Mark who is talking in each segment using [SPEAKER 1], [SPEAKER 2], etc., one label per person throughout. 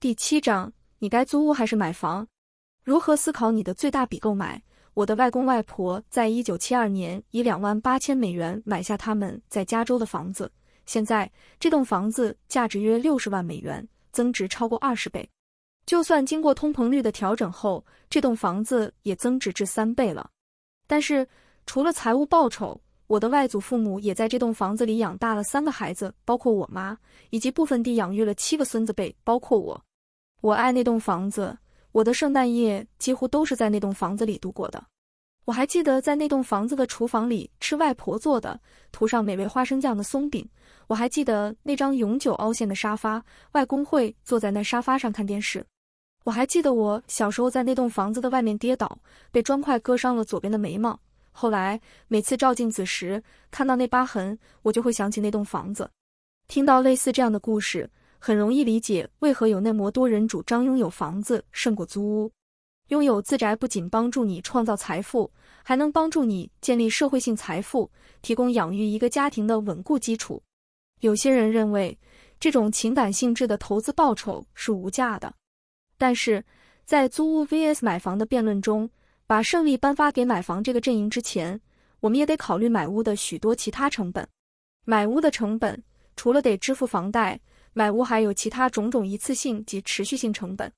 [SPEAKER 1] 第七章，你该租屋还是买房？如何思考你的最大笔购买？我的外公外婆在一九七二年以两万八千美元买下他们在加州的房子，现在这栋房子价值约六十万美元，增值超过二十倍。就算经过通膨率的调整后，这栋房子也增值至三倍了。但是除了财务报酬，我的外祖父母也在这栋房子里养大了三个孩子，包括我妈，以及部分地养育了七个孙子辈，包括我。我爱那栋房子，我的圣诞夜几乎都是在那栋房子里度过的。我还记得在那栋房子的厨房里吃外婆做的、涂上美味花生酱的松饼。我还记得那张永久凹陷的沙发，外公会坐在那沙发上看电视。我还记得我小时候在那栋房子的外面跌倒，被砖块割伤了左边的眉毛。后来每次照镜子时看到那疤痕，我就会想起那栋房子。听到类似这样的故事。很容易理解为何有那么多人主张拥有房子胜过租屋。拥有自宅不仅帮助你创造财富，还能帮助你建立社会性财富，提供养育一个家庭的稳固基础。有些人认为这种情感性质的投资报酬是无价的。但是在租屋 vs 买房的辩论中，把胜利颁发给买房这个阵营之前，我们也得考虑买屋的许多其他成本。买屋的成本除了得支付房贷。买屋还有其他种种一次性及持续性成本。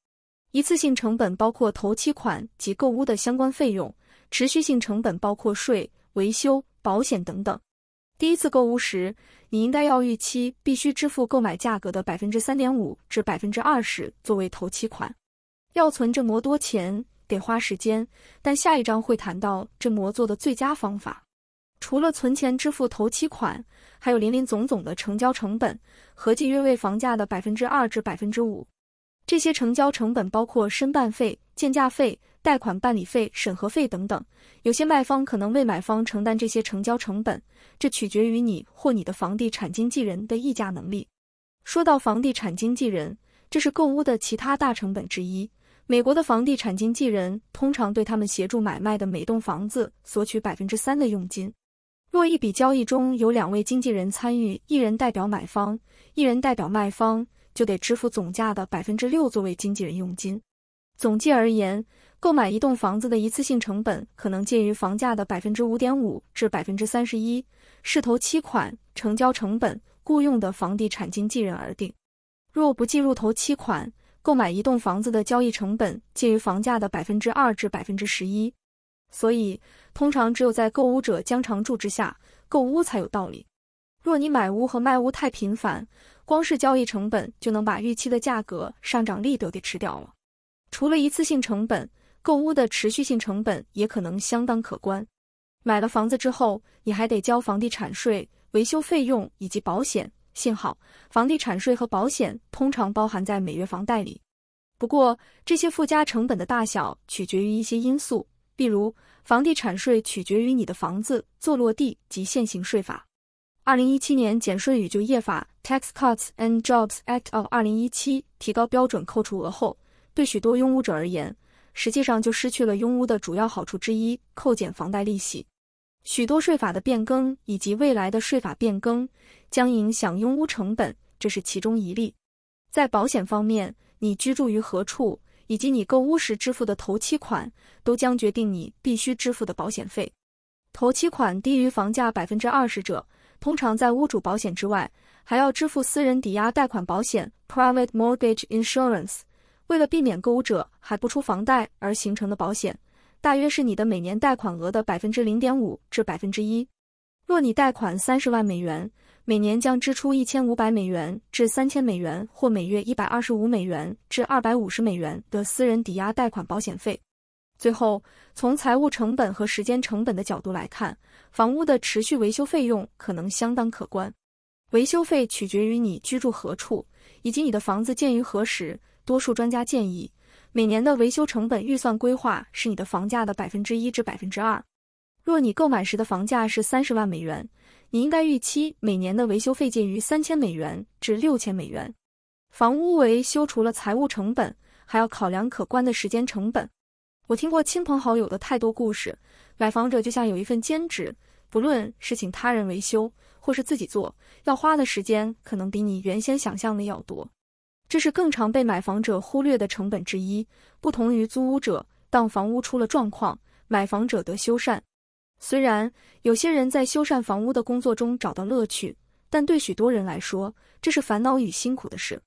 [SPEAKER 1] 一次性成本包括头期款及购屋的相关费用，持续性成本包括税、维修、保险等等。第一次购屋时，你应该要预期必须支付购买价格的百分之三点五至百分之二十作为头期款。要存这么多钱，得花时间。但下一章会谈到这么做的最佳方法。除了存钱支付头期款。还有林林总总的成交成本，合计约为房价的百分之二至百分之五。这些成交成本包括申办费、建价费、贷款办理费、审核费等等。有些卖方可能为买方承担这些成交成本，这取决于你或你的房地产经纪人的议价能力。说到房地产经纪人，这是购屋的其他大成本之一。美国的房地产经纪人通常对他们协助买卖的每栋房子索取百分之三的佣金。若一笔交易中有两位经纪人参与，一人代表买方，一人代表卖方，就得支付总价的百分之六作为经纪人佣金。总计而言，购买一栋房子的一次性成本可能介于房价的百分之五点五至百分之三十一，视头期款、成交成本、雇用的房地产经纪人而定。若不计入头期款，购买一栋房子的交易成本介于房价的百分之二至百分之十一。所以，通常只有在购物者将常住之下，购屋才有道理。若你买屋和卖屋太频繁，光是交易成本就能把预期的价格上涨力都给吃掉了。除了一次性成本，购屋的持续性成本也可能相当可观。买了房子之后，你还得交房地产税、维修费用以及保险。幸好，房地产税和保险通常包含在每月房贷里。不过，这些附加成本的大小取决于一些因素。例如，房地产税取决于你的房子坐落地及现行税法。二零一七年减税与就业法 （Tax Cuts and Jobs Act of 2017） 提高标准扣除额后，对许多拥屋者而言，实际上就失去了拥屋的主要好处之一——扣减房贷利息。许多税法的变更以及未来的税法变更将影响拥屋成本，这是其中一例。在保险方面，你居住于何处？以及你购物时支付的头期款，都将决定你必须支付的保险费。头期款低于房价百分之二十者，通常在屋主保险之外，还要支付私人抵押贷款保险 （Private Mortgage Insurance）。为了避免购物者还不出房贷而形成的保险，大约是你的每年贷款额的百分之零点五至百分之一。若你贷款三十万美元。每年将支出一千五百美元至三千美元，或每月一百二十五美元至二百五十美元的私人抵押贷款保险费。最后，从财务成本和时间成本的角度来看，房屋的持续维修费用可能相当可观。维修费取决于你居住何处以及你的房子建于何时。多数专家建议，每年的维修成本预算规划是你的房价的百分之一至百分之二。若你购买时的房价是三十万美元。你应该预期每年的维修费介于三千美元至六千美元。房屋维修除了财务成本，还要考量可观的时间成本。我听过亲朋好友的太多故事，买房者就像有一份兼职，不论是请他人维修或是自己做，要花的时间可能比你原先想象的要多。这是更常被买房者忽略的成本之一。不同于租屋者，当房屋出了状况，买房者得修缮。虽然有些人在修缮房屋的工作中找到乐趣，但对许多人来说，这是烦恼与辛苦的事。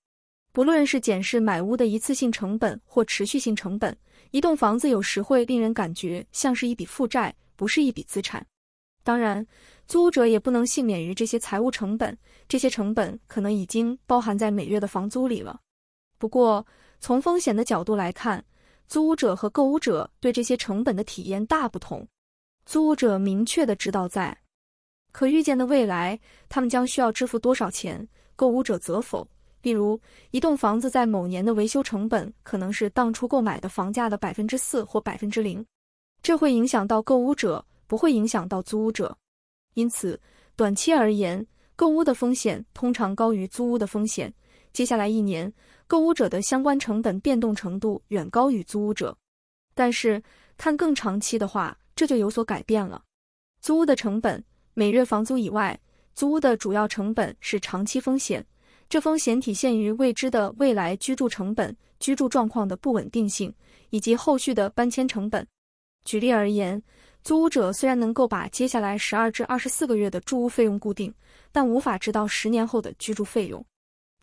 [SPEAKER 1] 不论是检视买屋的一次性成本或持续性成本，一栋房子有时会令人感觉像是一笔负债，不是一笔资产。当然，租屋者也不能幸免于这些财务成本，这些成本可能已经包含在每月的房租里了。不过，从风险的角度来看，租屋者和购屋者对这些成本的体验大不同。租屋者明确的知道，在可预见的未来，他们将需要支付多少钱。购物者则否。例如，一栋房子在某年的维修成本可能是当初购买的房价的百分之四或百分之零，这会影响到购物者，不会影响到租屋者。因此，短期而言，购物的风险通常高于租屋的风险。接下来一年，购物者的相关成本变动程度远高于租屋者。但是，看更长期的话，这就有所改变了。租屋的成本，每月房租以外，租屋的主要成本是长期风险。这风险体现于未知的未来居住成本、居住状况的不稳定性，以及后续的搬迁成本。举例而言，租屋者虽然能够把接下来十二至二十四个月的住屋费用固定，但无法知道十年后的居住费用。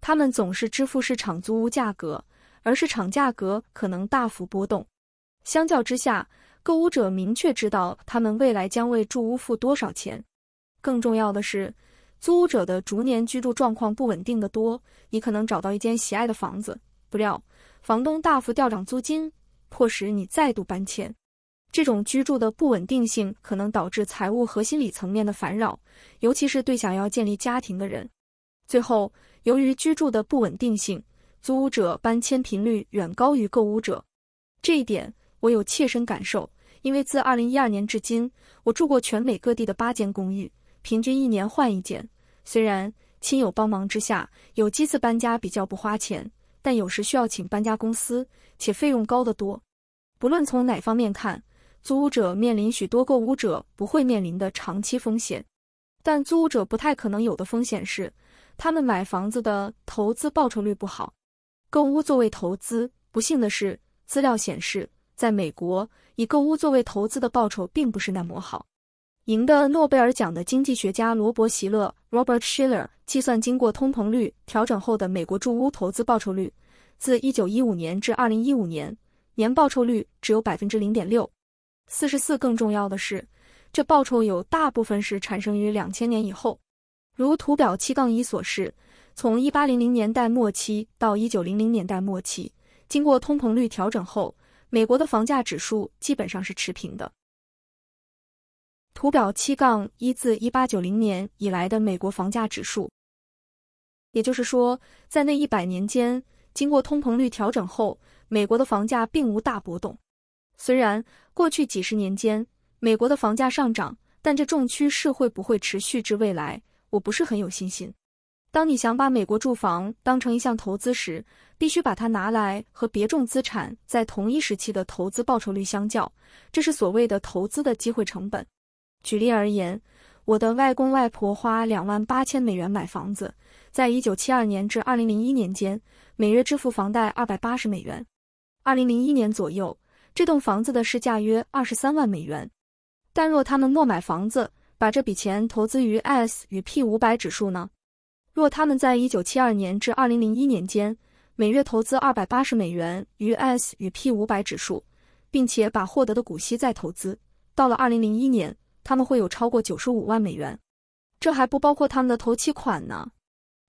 [SPEAKER 1] 他们总是支付市场租屋价格，而市场价格可能大幅波动。相较之下，购屋者明确知道他们未来将为住屋付多少钱。更重要的是，租屋者的逐年居住状况不稳定的多。你可能找到一间喜爱的房子，不料房东大幅调涨租金，迫使你再度搬迁。这种居住的不稳定性可能导致财务和心理层面的烦扰，尤其是对想要建立家庭的人。最后，由于居住的不稳定性，租屋者搬迁频率远高于购屋者。这一点。我有切身感受，因为自二零一二年至今，我住过全美各地的八间公寓，平均一年换一间。虽然亲友帮忙之下，有几次搬家比较不花钱，但有时需要请搬家公司，且费用高得多。不论从哪方面看，租屋者面临许多购屋者不会面临的长期风险，但租屋者不太可能有的风险是，他们买房子的投资报酬率不好。购屋作为投资，不幸的是，资料显示。在美国，以购屋作为投资的报酬并不是那么好。赢得诺贝尔奖的经济学家罗伯·席勒 （Robert Shiller） 计算，经过通膨率调整后的美国住屋投资报酬率，自1915年至2015年，年报酬率只有百分之零点六四十四。更重要的是，这报酬有大部分是产生于两千年以后。如图表七杠一所示，从1800年代末期到1900年代末期，经过通膨率调整后。美国的房价指数基本上是持平的。图表七杠一自一八九零年以来的美国房价指数，也就是说，在那一百年间，经过通膨率调整后，美国的房价并无大波动。虽然过去几十年间，美国的房价上涨，但这重趋势会不会持续至未来，我不是很有信心。当你想把美国住房当成一项投资时，必须把它拿来和别种资产在同一时期的投资报酬率相较，这是所谓的投资的机会成本。举例而言，我的外公外婆花两万八千美元买房子，在一九七二年至二零零一年间，每月支付房贷二百八十美元。二零零一年左右，这栋房子的市价约二十三万美元。但若他们莫买房子，把这笔钱投资于 S 与 P 五百指数呢？若他们在一九七二年至二零零一年间每月投资二百八十美元于 S 与 P 五百指数，并且把获得的股息再投资，到了二零零一年，他们会有超过九十五万美元。这还不包括他们的投期款呢。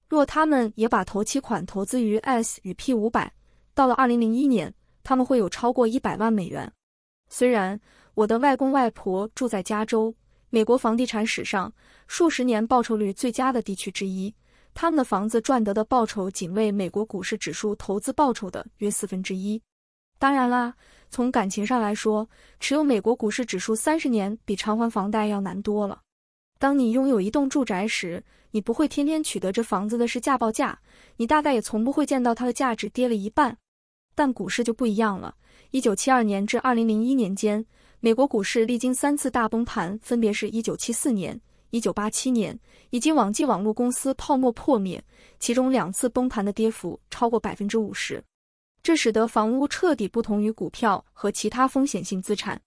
[SPEAKER 1] 若他们也把投期款投资于 S 与 P 五百，到了二零零一年，他们会有超过一百万美元。虽然我的外公外婆住在加州，美国房地产史上数十年报酬率最佳的地区之一。他们的房子赚得的报酬仅为美国股市指数投资报酬的约四分之一。当然啦，从感情上来说，持有美国股市指数三十年比偿还房贷要难多了。当你拥有一栋住宅时，你不会天天取得这房子的市价报价，你大概也从不会见到它的价值跌了一半。但股市就不一样了。一九七二年至二零零一年间，美国股市历经三次大崩盘，分别是一九七四年。一九八七年以及网际网络公司泡沫破灭，其中两次崩盘的跌幅超过百分之五十，这使得房屋彻底不同于股票和其他风险性资产。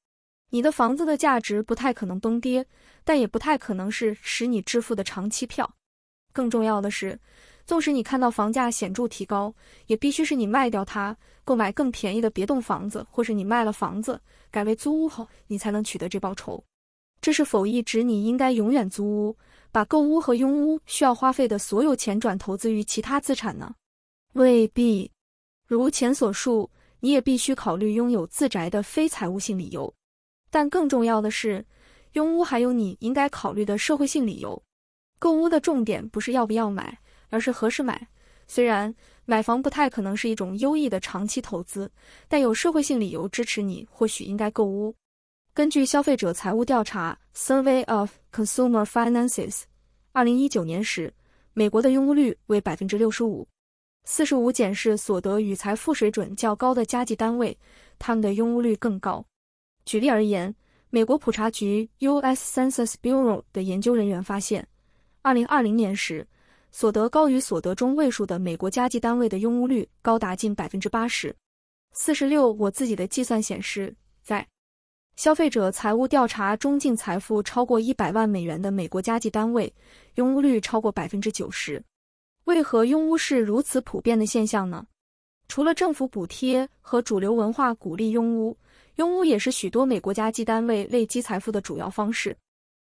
[SPEAKER 1] 你的房子的价值不太可能崩跌，但也不太可能是使你致富的长期票。更重要的是，纵使你看到房价显著提高，也必须是你卖掉它，购买更便宜的别栋房子，或是你卖了房子改为租屋后，你才能取得这报酬。这是否意指你应该永远租屋，把购屋和拥屋需要花费的所有钱转投资于其他资产呢？未必。如前所述，你也必须考虑拥有自宅的非财务性理由。但更重要的是，拥屋还有你应该考虑的社会性理由。购屋的重点不是要不要买，而是何时买。虽然买房不太可能是一种优异的长期投资，但有社会性理由支持你，或许应该购屋。根据消费者财务调查 （Survey of Consumer Finances），二零一九年时，美国的拥屋率为百分之六十五。四十五减是所得与财富水准较高的家计单位，他们的拥屋率更高。举例而言，美国普查局 （U.S. Census Bureau） 的研究人员发现，二零二零年时，所得高于所得中位数的美国家计单位的拥屋率高达近百分之八十四十六。我自己的计算显示，在消费者财务调查中，净财富超过一百万美元的美国家计单位，拥屋率超过百分之九十。为何拥屋是如此普遍的现象呢？除了政府补贴和主流文化鼓励拥屋，拥屋也是许多美国家计单位累积财富的主要方式。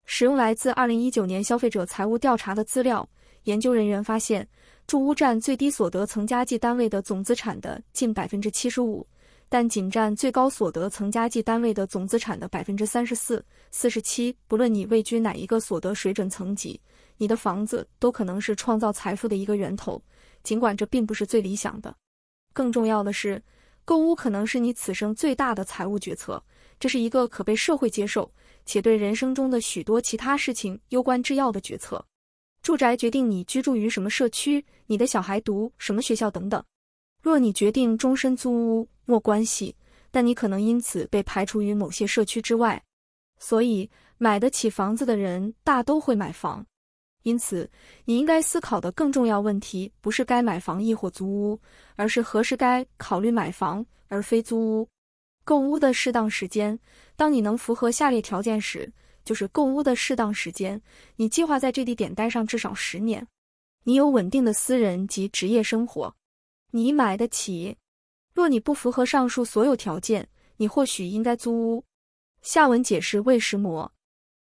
[SPEAKER 1] 使用来自二零一九年消费者财务调查的资料，研究人员发现，住屋占最低所得层家计单位的总资产的近百分之七十五。但仅占最高所得层加计单位的总资产的百分之三十四、四十七。不论你位居哪一个所得水准层级，你的房子都可能是创造财富的一个源头，尽管这并不是最理想的。更重要的是，购屋可能是你此生最大的财务决策，这是一个可被社会接受且对人生中的许多其他事情攸关制要的决策。住宅决定你居住于什么社区、你的小孩读什么学校等等。若你决定终身租屋，没关系，但你可能因此被排除于某些社区之外。所以，买得起房子的人大都会买房。因此，你应该思考的更重要问题不是该买房亦或租屋，而是何时该考虑买房而非租屋。购屋的适当时间，当你能符合下列条件时，就是购屋的适当时间：你计划在这地点待上至少十年；你有稳定的私人及职业生活；你买得起。若你不符合上述所有条件，你或许应该租屋。下文解释为什么。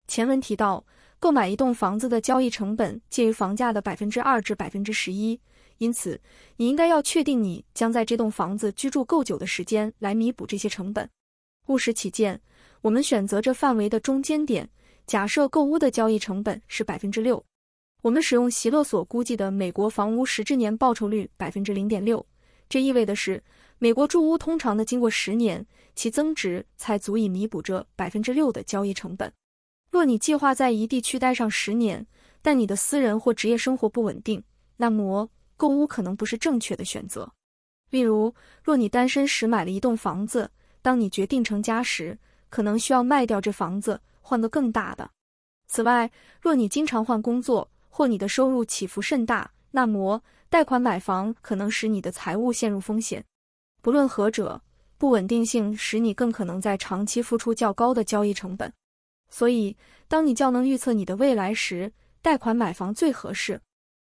[SPEAKER 1] 前文提到，购买一栋房子的交易成本介于房价的百分之二至百分之十一，因此你应该要确定你将在这栋房子居住够久的时间来弥补这些成本。务实起见，我们选择这范围的中间点，假设购屋的交易成本是百分之六。我们使用席勒所估计的美国房屋实质年报酬率百分之零点六，这意味着是。美国住屋通常的经过十年，其增值才足以弥补这百分之六的交易成本。若你计划在一地区待上十年，但你的私人或职业生活不稳定，那么购屋可能不是正确的选择。例如，若你单身时买了一栋房子，当你决定成家时，可能需要卖掉这房子，换个更大的。此外，若你经常换工作或你的收入起伏甚大，那么贷款买房可能使你的财务陷入风险。不论何者，不稳定性使你更可能在长期付出较高的交易成本。所以，当你较能预测你的未来时，贷款买房最合适。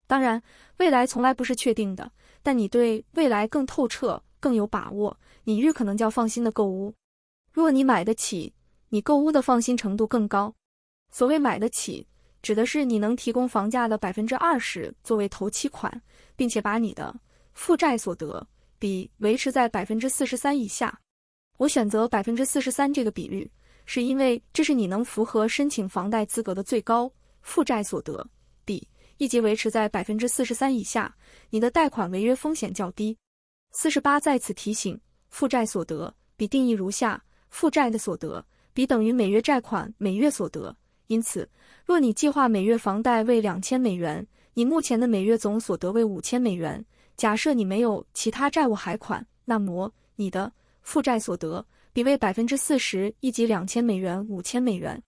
[SPEAKER 1] 当然，未来从来不是确定的，但你对未来更透彻、更有把握，你越可能较放心的购物。若你买得起，你购物的放心程度更高。所谓买得起，指的是你能提供房价的百分之二十作为头期款，并且把你的负债所得。比维持在百分之四十三以下。我选择百分之四十三这个比率，是因为这是你能符合申请房贷资格的最高负债所得比，以及维持在百分之四十三以下，你的贷款违约风险较低。四十八在此提醒，负债所得比定义如下：负债的所得比等于每月债款每月所得。因此，若你计划每月房贷为两千美元，你目前的每月总所得为五千美元。假设你没有其他债务还款，那么你的负债所得比为百分之四十，以及两千美元、五千美元。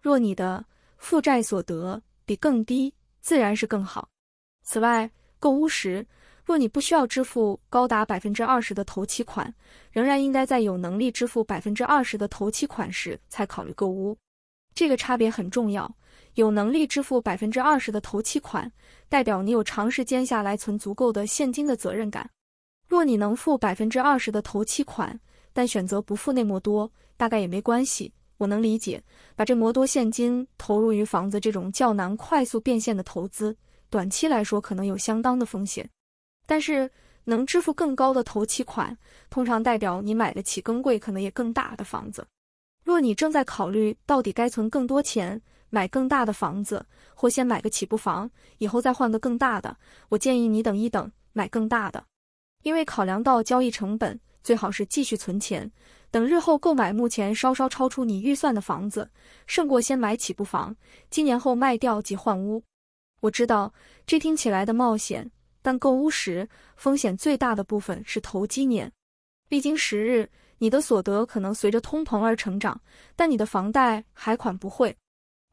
[SPEAKER 1] 若你的负债所得比更低，自然是更好。此外，购屋时，若你不需要支付高达百分之二十的头期款，仍然应该在有能力支付百分之二十的头期款时才考虑购屋。这个差别很重要。有能力支付百分之二十的头期款，代表你有长时间下来存足够的现金的责任感。若你能付百分之二十的头期款，但选择不付那么多，大概也没关系，我能理解。把这么多现金投入于房子这种较难快速变现的投资，短期来说可能有相当的风险。但是能支付更高的头期款，通常代表你买得起更贵、可能也更大的房子。若你正在考虑到底该存更多钱，买更大的房子，或先买个起步房，以后再换个更大的。我建议你等一等，买更大的，因为考量到交易成本，最好是继续存钱，等日后购买目前稍稍超出你预算的房子，胜过先买起步房，今年后卖掉即换屋。我知道这听起来的冒险，但购屋时风险最大的部分是投机年，历经时日，你的所得可能随着通膨而成长，但你的房贷还款不会。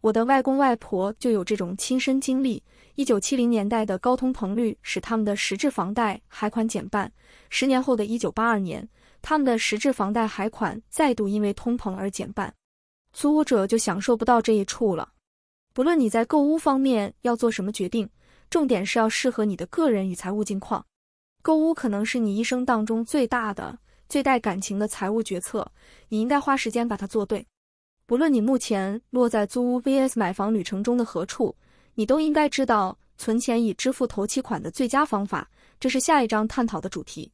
[SPEAKER 1] 我的外公外婆就有这种亲身经历。一九七零年代的高通膨率使他们的实质房贷还款减半。十年后的一九八二年，他们的实质房贷还款再度因为通膨而减半。租屋者就享受不到这一处了。不论你在购屋方面要做什么决定，重点是要适合你的个人与财务境况。购屋可能是你一生当中最大的、最带感情的财务决策，你应该花时间把它做对。无论你目前落在租屋 vs 买房旅程中的何处，你都应该知道存钱以支付头期款的最佳方法。这是下一章探讨的主题。